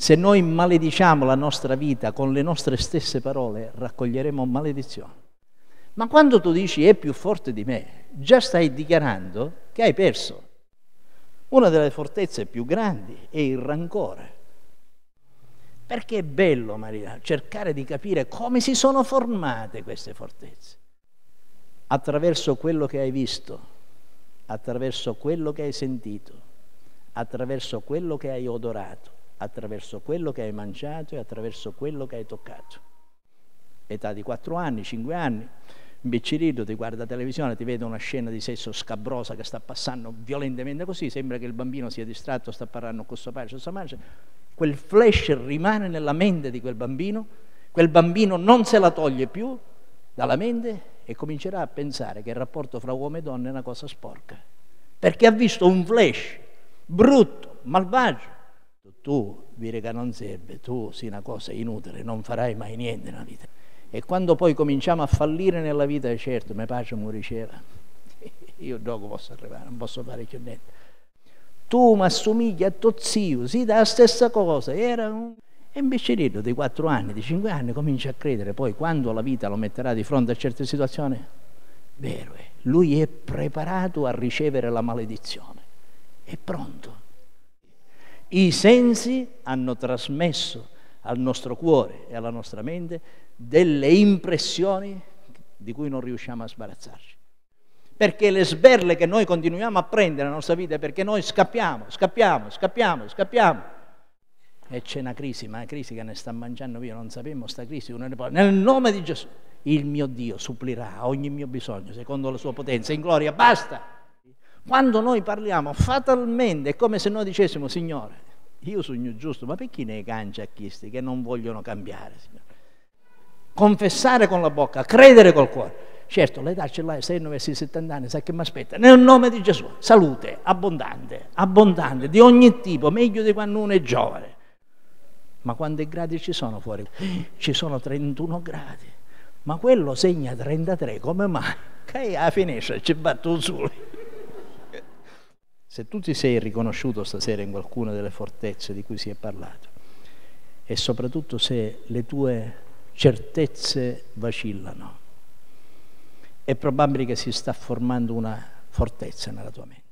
Se noi malediciamo la nostra vita con le nostre stesse parole, raccoglieremo maledizione. Ma quando tu dici è più forte di me, già stai dichiarando che hai perso. Una delle fortezze più grandi è il rancore. Perché è bello, Maria, cercare di capire come si sono formate queste fortezze. Attraverso quello che hai visto, attraverso quello che hai sentito, attraverso quello che hai odorato attraverso quello che hai mangiato e attraverso quello che hai toccato. Età di 4 anni, 5 anni, imbecillito, ti guarda la televisione, ti vede una scena di sesso scabrosa che sta passando violentemente così, sembra che il bambino sia distratto, sta parlando con suo padre, con sua madre, quel flash rimane nella mente di quel bambino, quel bambino non se la toglie più dalla mente e comincerà a pensare che il rapporto fra uomo e donna è una cosa sporca, perché ha visto un flash brutto, malvagio, tu dire che non serve, tu sei una cosa inutile, non farai mai niente nella vita. E quando poi cominciamo a fallire nella vita, certo, mi pace mi io dopo posso arrivare, non posso fare più niente. Tu mi assomigli a tuo zio, sì, la stessa cosa, era un... E un biccerino di quattro anni, di cinque anni comincia a credere, poi quando la vita lo metterà di fronte a certe situazioni, vero è, lui è preparato a ricevere la maledizione, è pronto. I sensi hanno trasmesso al nostro cuore e alla nostra mente delle impressioni di cui non riusciamo a sbarazzarci. Perché le sberle che noi continuiamo a prendere nella nostra vita è perché noi scappiamo, scappiamo, scappiamo, scappiamo. E c'è una crisi, ma la crisi che ne sta mangiando via, non sappiamo sta crisi. Nel nome di Gesù, il mio Dio supplirà a ogni mio bisogno secondo la sua potenza in gloria. Basta! Quando noi parliamo fatalmente, è come se noi dicessimo, Signore, io sogno giusto, ma perché ne cancia a chisti che non vogliono cambiare, Signore? Confessare con la bocca, credere col cuore. Certo, l'età ce l'hai, se 9, 6, 70 anni, sai che mi aspetta? Nel nome di Gesù, salute, abbondante, abbondante, di ogni tipo, meglio di quando uno è giovane. Ma quanti gradi ci sono fuori? Ci sono 31 gradi. Ma quello segna 33, come mai? Che a finestra ci batte un sole. Se tu ti sei riconosciuto stasera in qualcuna delle fortezze di cui si è parlato e soprattutto se le tue certezze vacillano, è probabile che si sta formando una fortezza nella tua mente.